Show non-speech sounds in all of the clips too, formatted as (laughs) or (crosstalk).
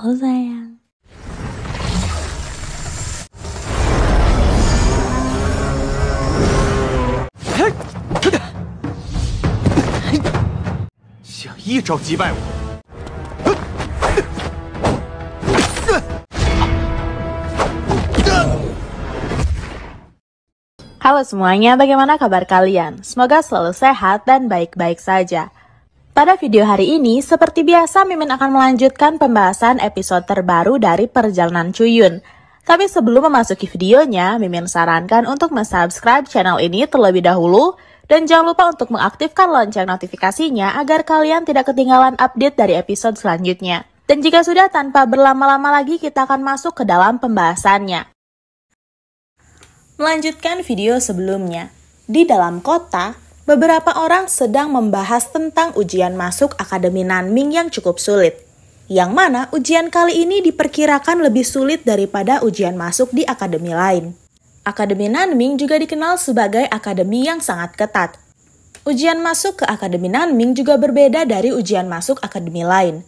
tahu sayang. Halo semuanya, bagaimana kabar kalian? Semoga selalu sehat dan baik-baik saja. Pada video hari ini, seperti biasa Mimin akan melanjutkan pembahasan episode terbaru dari Perjalanan Cuyun. Tapi sebelum memasuki videonya, Mimin sarankan untuk mensubscribe channel ini terlebih dahulu dan jangan lupa untuk mengaktifkan lonceng notifikasinya agar kalian tidak ketinggalan update dari episode selanjutnya. Dan jika sudah tanpa berlama-lama lagi kita akan masuk ke dalam pembahasannya. Melanjutkan video sebelumnya. Di dalam kota, beberapa orang sedang membahas tentang ujian masuk Akademi Nanming yang cukup sulit. Yang mana ujian kali ini diperkirakan lebih sulit daripada ujian masuk di akademi lain. Akademi Nanming juga dikenal sebagai akademi yang sangat ketat. Ujian masuk ke Akademi Nanming juga berbeda dari ujian masuk akademi lain.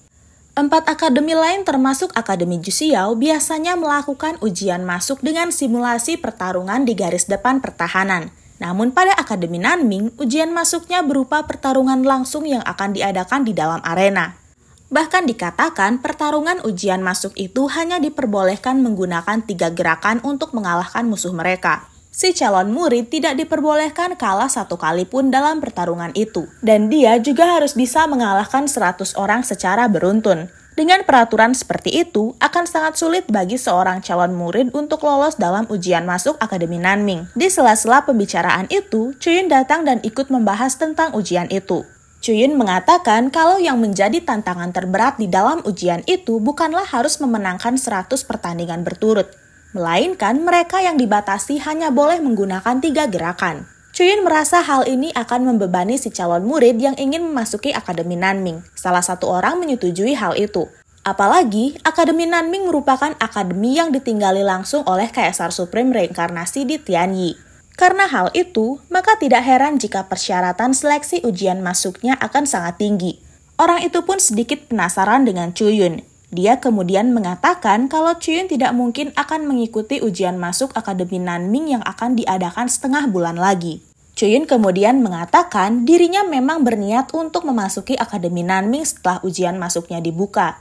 Empat akademi lain termasuk Akademi Jusiau biasanya melakukan ujian masuk dengan simulasi pertarungan di garis depan pertahanan – namun pada Akademi Nanming, ujian masuknya berupa pertarungan langsung yang akan diadakan di dalam arena. Bahkan dikatakan pertarungan ujian masuk itu hanya diperbolehkan menggunakan tiga gerakan untuk mengalahkan musuh mereka. Si calon murid tidak diperbolehkan kalah satu kali pun dalam pertarungan itu. Dan dia juga harus bisa mengalahkan 100 orang secara beruntun. Dengan peraturan seperti itu, akan sangat sulit bagi seorang calon murid untuk lolos dalam ujian masuk Akademi Nanming. Di sela-sela pembicaraan itu, Chuyun datang dan ikut membahas tentang ujian itu. Chuyun mengatakan kalau yang menjadi tantangan terberat di dalam ujian itu bukanlah harus memenangkan 100 pertandingan berturut, melainkan mereka yang dibatasi hanya boleh menggunakan tiga gerakan. Chuyin merasa hal ini akan membebani si calon murid yang ingin memasuki Akademi Nanming. Salah satu orang menyetujui hal itu. Apalagi, Akademi Nanming merupakan akademi yang ditinggali langsung oleh Kaisar Supreme Reinkarnasi di Tianyi. Karena hal itu, maka tidak heran jika persyaratan seleksi ujian masuknya akan sangat tinggi. Orang itu pun sedikit penasaran dengan Chuyun, dia kemudian mengatakan kalau Chuyun tidak mungkin akan mengikuti ujian masuk Akademi Nanming yang akan diadakan setengah bulan lagi. Chuyun kemudian mengatakan dirinya memang berniat untuk memasuki Akademi Nanming setelah ujian masuknya dibuka.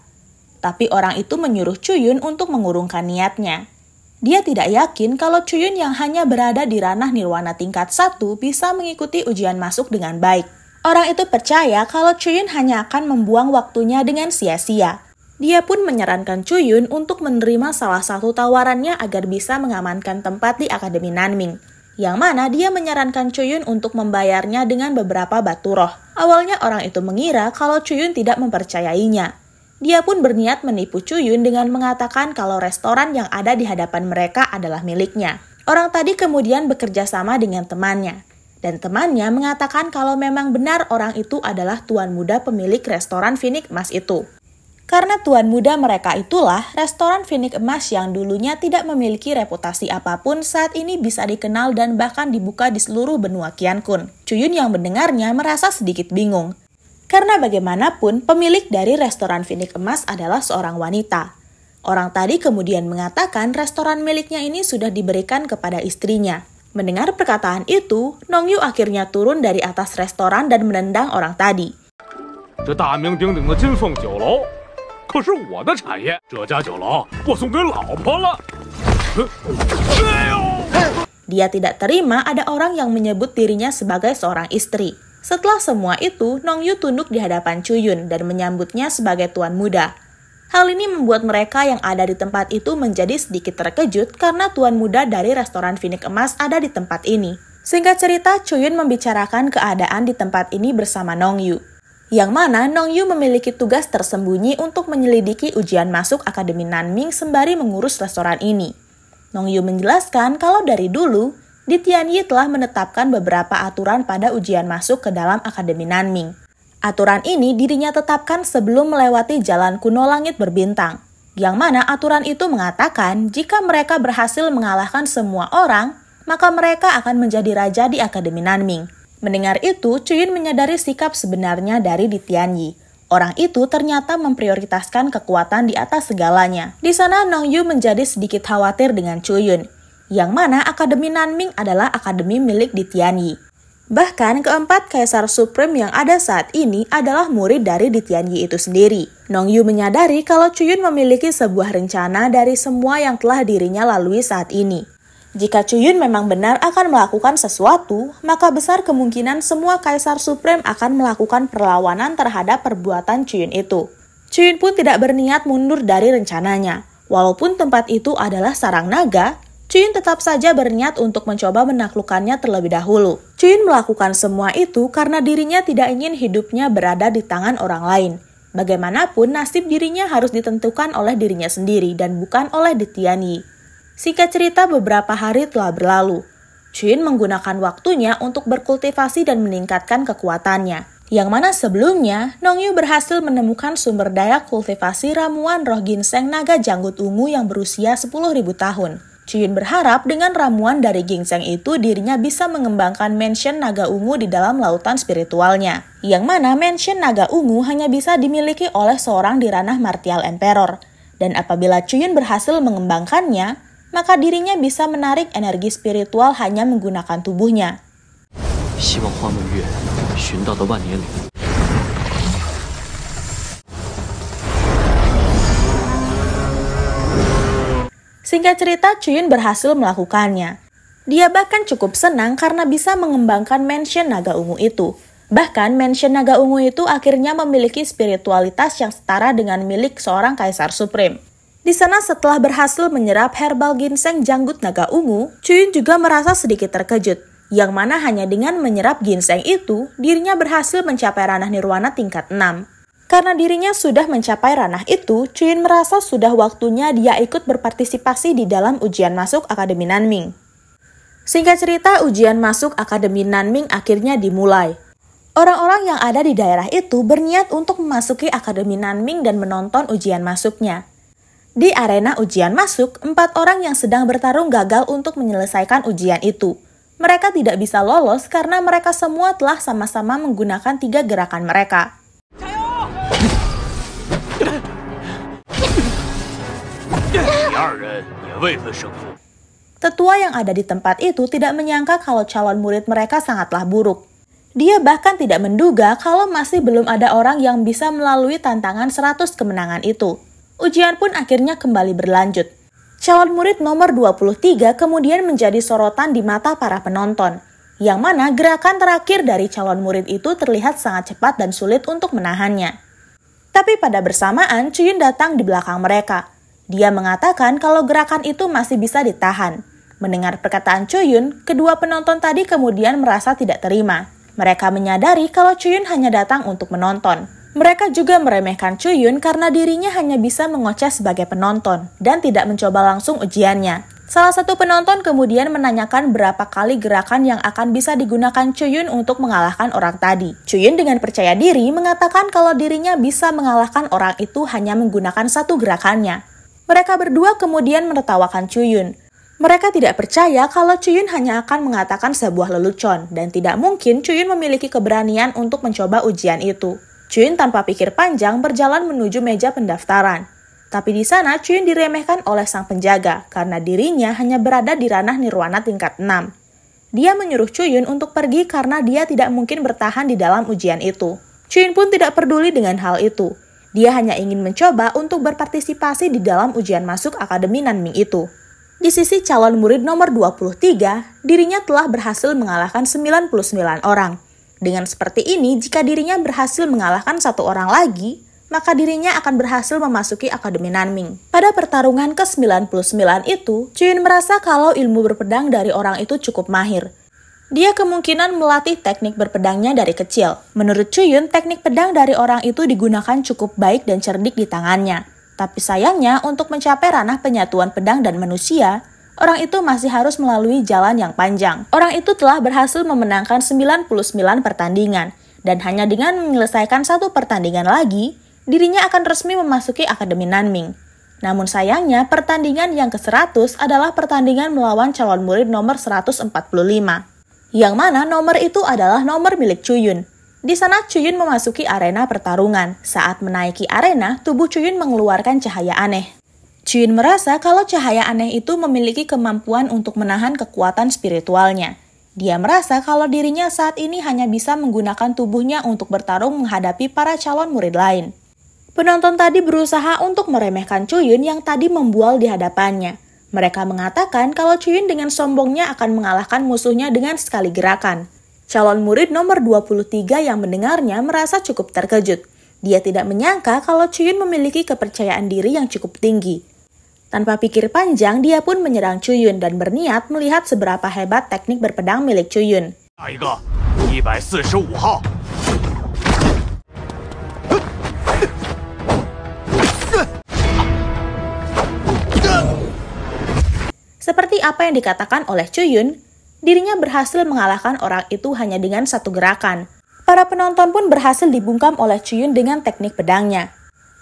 Tapi orang itu menyuruh Chuyun untuk mengurungkan niatnya. Dia tidak yakin kalau Chuyun yang hanya berada di ranah nirwana tingkat 1 bisa mengikuti ujian masuk dengan baik. Orang itu percaya kalau Chuyun hanya akan membuang waktunya dengan sia-sia. Dia pun menyarankan Chuyun untuk menerima salah satu tawarannya agar bisa mengamankan tempat di Akademi Nanming. Yang mana dia menyarankan Chuyun untuk membayarnya dengan beberapa batu roh. Awalnya orang itu mengira kalau Chuyun tidak mempercayainya, dia pun berniat menipu Chuyun dengan mengatakan kalau restoran yang ada di hadapan mereka adalah miliknya. Orang tadi kemudian bekerja sama dengan temannya. Dan temannya mengatakan kalau memang benar orang itu adalah tuan muda pemilik restoran Phoenix Mas itu. Karena tuan muda mereka itulah, restoran Phoenix Emas yang dulunya tidak memiliki reputasi apapun saat ini bisa dikenal dan bahkan dibuka di seluruh benua Kiankun. Cuyun yang mendengarnya merasa sedikit bingung. Karena bagaimanapun, pemilik dari restoran Phoenix Emas adalah seorang wanita. Orang tadi kemudian mengatakan restoran miliknya ini sudah diberikan kepada istrinya. Mendengar perkataan itu, Nong Yu akhirnya turun dari atas restoran dan menendang orang tadi. 可是我的产业，这家酒楼我送给老婆了。Dia tidak terima ada orang yang menyebut dirinya sebagai seorang istri. Setelah semua itu, Nong Yu tunduk di hadapan Yun dan menyambutnya sebagai tuan muda. Hal ini membuat mereka yang ada di tempat itu menjadi sedikit terkejut karena tuan muda dari restoran Finik Emas ada di tempat ini. Singkat cerita, Yun membicarakan keadaan di tempat ini bersama Nong Yu yang mana Nong Yu memiliki tugas tersembunyi untuk menyelidiki ujian masuk Akademi Nanming sembari mengurus restoran ini. Nong Yu menjelaskan kalau dari dulu, di Tianyi telah menetapkan beberapa aturan pada ujian masuk ke dalam Akademi Nanming. Aturan ini dirinya tetapkan sebelum melewati jalan kuno langit berbintang, yang mana aturan itu mengatakan jika mereka berhasil mengalahkan semua orang, maka mereka akan menjadi raja di Akademi Nanming. Mendengar itu, Chuyun menyadari sikap sebenarnya dari Ditianyi. Orang itu ternyata memprioritaskan kekuatan di atas segalanya. Di sana, Nong Yu menjadi sedikit khawatir dengan Chuyun, yang mana Akademi Nanming adalah akademi milik Ditianyi. Bahkan keempat Kaisar Suprem yang ada saat ini adalah murid dari Ditianyi itu sendiri. Nong Yu menyadari kalau Chuyun memiliki sebuah rencana dari semua yang telah dirinya lalui saat ini. Jika Cuyun memang benar akan melakukan sesuatu, maka besar kemungkinan semua kaisar supreme akan melakukan perlawanan terhadap perbuatan Cuyun itu. Cuyun pun tidak berniat mundur dari rencananya. Walaupun tempat itu adalah sarang naga, Cuyun tetap saja berniat untuk mencoba menaklukkannya terlebih dahulu. Cuyun melakukan semua itu karena dirinya tidak ingin hidupnya berada di tangan orang lain. Bagaimanapun, nasib dirinya harus ditentukan oleh dirinya sendiri dan bukan oleh Ditiani. Singkat cerita, beberapa hari telah berlalu. Chin menggunakan waktunya untuk berkultivasi dan meningkatkan kekuatannya. Yang mana sebelumnya, Nongyu berhasil menemukan sumber daya kultivasi ramuan roh ginseng naga janggut ungu yang berusia 10.000 tahun. Chuyun berharap dengan ramuan dari ginseng itu dirinya bisa mengembangkan mansion naga ungu di dalam lautan spiritualnya. Yang mana mansion naga ungu hanya bisa dimiliki oleh seorang di ranah martial emperor. Dan apabila Chuyun berhasil mengembangkannya, maka dirinya bisa menarik energi spiritual hanya menggunakan tubuhnya. Singkat cerita, Chuyun berhasil melakukannya. Dia bahkan cukup senang karena bisa mengembangkan mansion naga ungu itu. Bahkan mansion naga ungu itu akhirnya memiliki spiritualitas yang setara dengan milik seorang kaisar supreme. Di sana setelah berhasil menyerap herbal ginseng janggut naga ungu, Chuyun juga merasa sedikit terkejut. Yang mana hanya dengan menyerap ginseng itu, dirinya berhasil mencapai ranah nirwana tingkat 6. Karena dirinya sudah mencapai ranah itu, Chuyun merasa sudah waktunya dia ikut berpartisipasi di dalam ujian masuk Akademi Nanming. Singkat cerita, ujian masuk Akademi Nanming akhirnya dimulai. Orang-orang yang ada di daerah itu berniat untuk memasuki Akademi Nanming dan menonton ujian masuknya. Di arena ujian masuk, empat orang yang sedang bertarung gagal untuk menyelesaikan ujian itu. Mereka tidak bisa lolos karena mereka semua telah sama-sama menggunakan tiga gerakan mereka. Tetua yang ada di tempat itu tidak menyangka kalau calon murid mereka sangatlah buruk. Dia bahkan tidak menduga kalau masih belum ada orang yang bisa melalui tantangan 100 kemenangan itu ujian pun akhirnya kembali berlanjut. Calon murid nomor 23 kemudian menjadi sorotan di mata para penonton, yang mana gerakan terakhir dari calon murid itu terlihat sangat cepat dan sulit untuk menahannya. Tapi pada bersamaan, Cuyun datang di belakang mereka. Dia mengatakan kalau gerakan itu masih bisa ditahan. Mendengar perkataan Cuyun, kedua penonton tadi kemudian merasa tidak terima. Mereka menyadari kalau Cuyun hanya datang untuk menonton. Mereka juga meremehkan Chuyun karena dirinya hanya bisa mengoceh sebagai penonton dan tidak mencoba langsung ujiannya. Salah satu penonton kemudian menanyakan berapa kali gerakan yang akan bisa digunakan Chuyun untuk mengalahkan orang tadi. Chuyun dengan percaya diri mengatakan kalau dirinya bisa mengalahkan orang itu hanya menggunakan satu gerakannya. Mereka berdua kemudian menertawakan Chuyun. Mereka tidak percaya kalau Chuyun hanya akan mengatakan sebuah lelucon dan tidak mungkin Chuyun memiliki keberanian untuk mencoba ujian itu. Chun tanpa pikir panjang berjalan menuju meja pendaftaran. Tapi di sana Chun diremehkan oleh sang penjaga karena dirinya hanya berada di ranah nirwana tingkat 6. Dia menyuruh Chuyun untuk pergi karena dia tidak mungkin bertahan di dalam ujian itu. Chuyun pun tidak peduli dengan hal itu. Dia hanya ingin mencoba untuk berpartisipasi di dalam ujian masuk Akademi Nanming itu. Di sisi calon murid nomor 23, dirinya telah berhasil mengalahkan 99 orang. Dengan seperti ini, jika dirinya berhasil mengalahkan satu orang lagi, maka dirinya akan berhasil memasuki Akademi Nanming. Pada pertarungan ke-99 itu, Chuyun merasa kalau ilmu berpedang dari orang itu cukup mahir. Dia kemungkinan melatih teknik berpedangnya dari kecil. Menurut Chuyun, teknik pedang dari orang itu digunakan cukup baik dan cerdik di tangannya. Tapi sayangnya, untuk mencapai ranah penyatuan pedang dan manusia, orang itu masih harus melalui jalan yang panjang. Orang itu telah berhasil memenangkan 99 pertandingan, dan hanya dengan menyelesaikan satu pertandingan lagi, dirinya akan resmi memasuki Akademi Nanming. Namun sayangnya, pertandingan yang ke-100 adalah pertandingan melawan calon murid nomor 145, yang mana nomor itu adalah nomor milik Chuyun. Di sana Chuyun memasuki arena pertarungan. Saat menaiki arena, tubuh Chuyun mengeluarkan cahaya aneh, Chuin merasa kalau cahaya aneh itu memiliki kemampuan untuk menahan kekuatan spiritualnya. Dia merasa kalau dirinya saat ini hanya bisa menggunakan tubuhnya untuk bertarung menghadapi para calon murid lain. Penonton tadi berusaha untuk meremehkan Chuyun yang tadi membual di hadapannya. Mereka mengatakan kalau Chuyun dengan sombongnya akan mengalahkan musuhnya dengan sekali gerakan. Calon murid nomor 23 yang mendengarnya merasa cukup terkejut. Dia tidak menyangka kalau Chuyun memiliki kepercayaan diri yang cukup tinggi. Tanpa pikir panjang, dia pun menyerang Chuyun dan berniat melihat seberapa hebat teknik berpedang milik Chuyun. Seperti apa yang dikatakan oleh Chuyun, dirinya berhasil mengalahkan orang itu hanya dengan satu gerakan. Para penonton pun berhasil dibungkam oleh Chuyun dengan teknik pedangnya.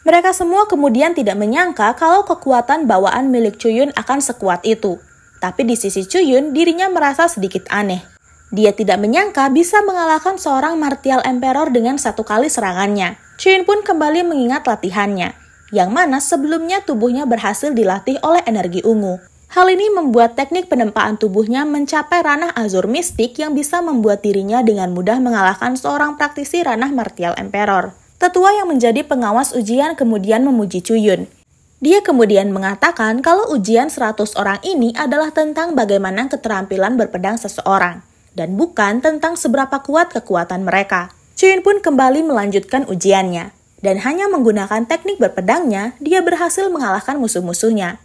Mereka semua kemudian tidak menyangka kalau kekuatan bawaan milik Chuyun akan sekuat itu. Tapi di sisi Chuyun, dirinya merasa sedikit aneh. Dia tidak menyangka bisa mengalahkan seorang martial emperor dengan satu kali serangannya. Chuyun pun kembali mengingat latihannya, yang mana sebelumnya tubuhnya berhasil dilatih oleh energi ungu. Hal ini membuat teknik penempaan tubuhnya mencapai ranah azur mistik yang bisa membuat dirinya dengan mudah mengalahkan seorang praktisi ranah martial emperor. Tetua yang menjadi pengawas ujian kemudian memuji Chuyun. Dia kemudian mengatakan kalau ujian 100 orang ini adalah tentang bagaimana keterampilan berpedang seseorang dan bukan tentang seberapa kuat kekuatan mereka. Chuyun pun kembali melanjutkan ujiannya dan hanya menggunakan teknik berpedangnya, dia berhasil mengalahkan musuh-musuhnya.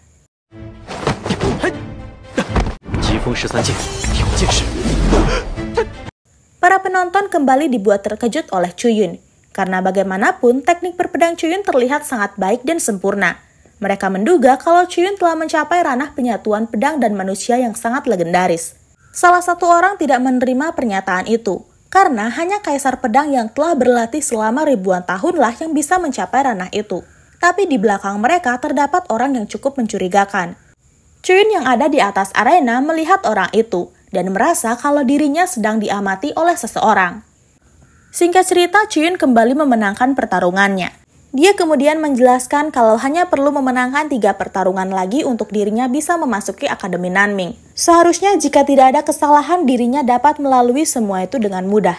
Para penonton kembali dibuat terkejut oleh Chuyun. Karena bagaimanapun, teknik berpedang Chuyun terlihat sangat baik dan sempurna. Mereka menduga kalau Chuyun telah mencapai ranah penyatuan pedang dan manusia yang sangat legendaris. Salah satu orang tidak menerima pernyataan itu, karena hanya kaisar pedang yang telah berlatih selama ribuan tahunlah yang bisa mencapai ranah itu. Tapi di belakang mereka terdapat orang yang cukup mencurigakan. Chuyun yang ada di atas arena melihat orang itu dan merasa kalau dirinya sedang diamati oleh seseorang. Singkat cerita, Chiyun kembali memenangkan pertarungannya. Dia kemudian menjelaskan kalau hanya perlu memenangkan tiga pertarungan lagi untuk dirinya bisa memasuki Akademi Nanming. Seharusnya jika tidak ada kesalahan dirinya dapat melalui semua itu dengan mudah.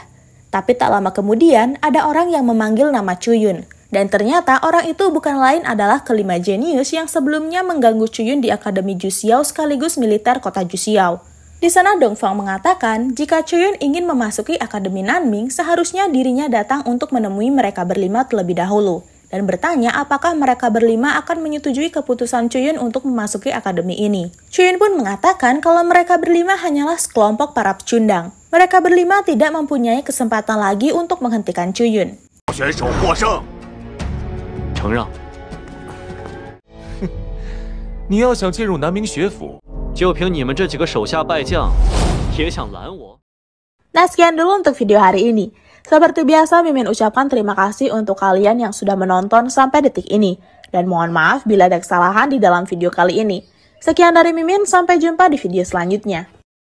Tapi tak lama kemudian ada orang yang memanggil nama Chuyun. Dan ternyata orang itu bukan lain adalah kelima jenius yang sebelumnya mengganggu Chuyun di Akademi Jusiao sekaligus militer kota Jusiao. Di sana Dongfang mengatakan jika Chuyun ingin memasuki Akademi Nanming, seharusnya dirinya datang untuk menemui mereka berlima terlebih dahulu dan bertanya apakah mereka berlima akan menyetujui keputusan Chuyun untuk memasuki akademi ini. Chuyun pun mengatakan kalau mereka berlima hanyalah sekelompok para pecundang. Mereka berlima tidak mempunyai kesempatan lagi untuk menghentikan Chuyun. (laughs) Nah, sekian dulu untuk video hari ini. Seperti biasa, Mimin ucapkan terima kasih untuk kalian yang sudah menonton sampai detik ini. Dan mohon maaf bila ada kesalahan di dalam video kali ini. Sekian dari Mimin, sampai jumpa di video selanjutnya.